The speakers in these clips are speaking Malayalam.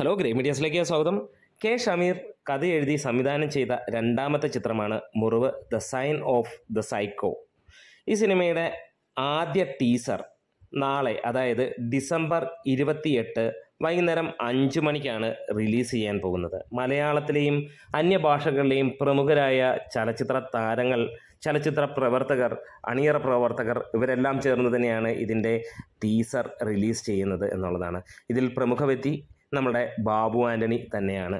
ഹലോ ഗ്രേ മീഡിയസിലേക്ക് സ്വാഗതം കെ ഷമീർ കഥ എഴുതി സംവിധാനം ചെയ്ത രണ്ടാമത്തെ ചിത്രമാണ് Murivu the sign of the psycho ഈ സിനിമയുടെ ആദ്യ ടീസർ നാളെ അതായത് ഡിസംബർ ഇരുപത്തിയെട്ട് വൈകുന്നേരം അഞ്ച് മണിക്കാണ് റിലീസ് ചെയ്യാൻ പോകുന്നത് മലയാളത്തിലെയും അന്യഭാഷകളിലെയും പ്രമുഖരായ ചലച്ചിത്ര താരങ്ങൾ ചലച്ചിത്ര പ്രവർത്തകർ അണിയറ പ്രവർത്തകർ ഇവരെല്ലാം ചേർന്ന് തന്നെയാണ് ഇതിൻ്റെ ടീസർ റിലീസ് ചെയ്യുന്നത് എന്നുള്ളതാണ് ഇതിൽ പ്രമുഖ വ്യക്തി നമ്മുടെ ബാബു ആൻ്റണി തന്നെയാണ്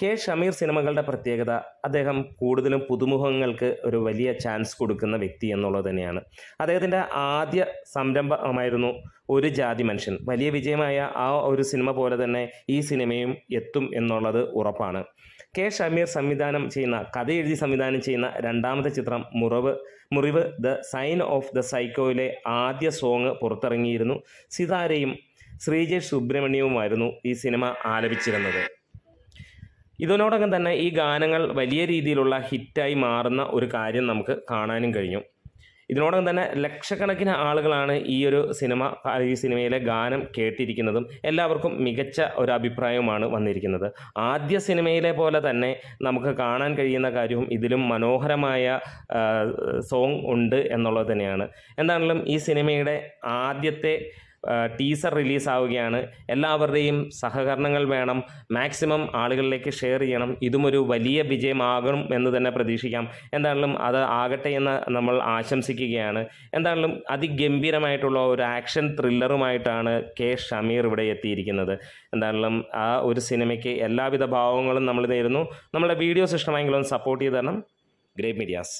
കെ ഷമീർ സിനിമകളുടെ പ്രത്യേകത അദ്ദേഹം കൂടുതലും പുതുമുഖങ്ങൾക്ക് ഒരു വലിയ ചാൻസ് കൊടുക്കുന്ന വ്യക്തി എന്നുള്ളത് തന്നെയാണ് അദ്ദേഹത്തിൻ്റെ ആദ്യ സംരംഭമായിരുന്നു ഒരു ജാതി മനുഷ്യൻ വലിയ വിജയമായ ആ ഒരു സിനിമ പോലെ തന്നെ ഈ സിനിമയും എത്തും എന്നുള്ളത് ഉറപ്പാണ് കെ ഷമീർ സംവിധാനം ചെയ്യുന്ന കഥ എഴുതി സംവിധാനം ചെയ്യുന്ന രണ്ടാമത്തെ ചിത്രം Murivu Murivu the sign of the സൈക്കോയിലെ ആദ്യ സോങ് പുറത്തിറങ്ങിയിരുന്നു സിതാരയും ശ്രീജേഷ് സുബ്രഹ്മണ്യവുമായിരുന്നു ഈ സിനിമ ആലപിച്ചിരുന്നത് ഇതിനോടകം തന്നെ ഈ ഗാനങ്ങൾ വലിയ രീതിയിലുള്ള ഹിറ്റായി മാറുന്ന ഒരു കാര്യം നമുക്ക് കാണാനും കഴിഞ്ഞു ഇതിനോടകം തന്നെ ലക്ഷക്കണക്കിന് ആളുകളാണ് ഈ ഒരു സിനിമ ഈ സിനിമയിലെ ഗാനം കേട്ടിരിക്കുന്നതും എല്ലാവർക്കും മികച്ച ഒരു അഭിപ്രായവുമാണ് വന്നിരിക്കുന്നത് ആദ്യ സിനിമയിലെ പോലെ തന്നെ നമുക്ക് കാണാൻ കഴിയുന്ന കാര്യവും ഇതിലും മനോഹരമായ സോങ് ഉണ്ട് എന്നുള്ളത് തന്നെയാണ് എന്താണെങ്കിലും ഈ സിനിമയുടെ ആദ്യത്തെ ടീസർ റിലീസാവുകയാണ് എല്ലാവരുടെയും സഹകരണങ്ങൾ വേണം മാക്സിമം ആളുകളിലേക്ക് ഷെയർ ചെയ്യണം ഇതും ഒരു വലിയ വിജയമാകും എന്ന് തന്നെ പ്രതീക്ഷിക്കാം എന്താണെങ്കിലും അത് ആകട്ടെ എന്ന് നമ്മൾ ആശംസിക്കുകയാണ് എന്താണെങ്കിലും അതിഗംഭീരമായിട്ടുള്ള ഒരു ആക്ഷൻ ത്രില്ലറുമായിട്ടാണ് കെ ഷമീർ ഇവിടെ എത്തിയിരിക്കുന്നത് എന്താണെങ്കിലും ആ ഒരു സിനിമയ്ക്ക് എല്ലാവിധ ഭാവങ്ങളും നമ്മൾ നേരുന്നു നമ്മുടെ വീഡിയോസ് ഇഷ്ടമായെങ്കിലും സപ്പോർട്ട് ചെയ്ത് തരണം ഗ്രേറ്റ് മീഡിയാസ്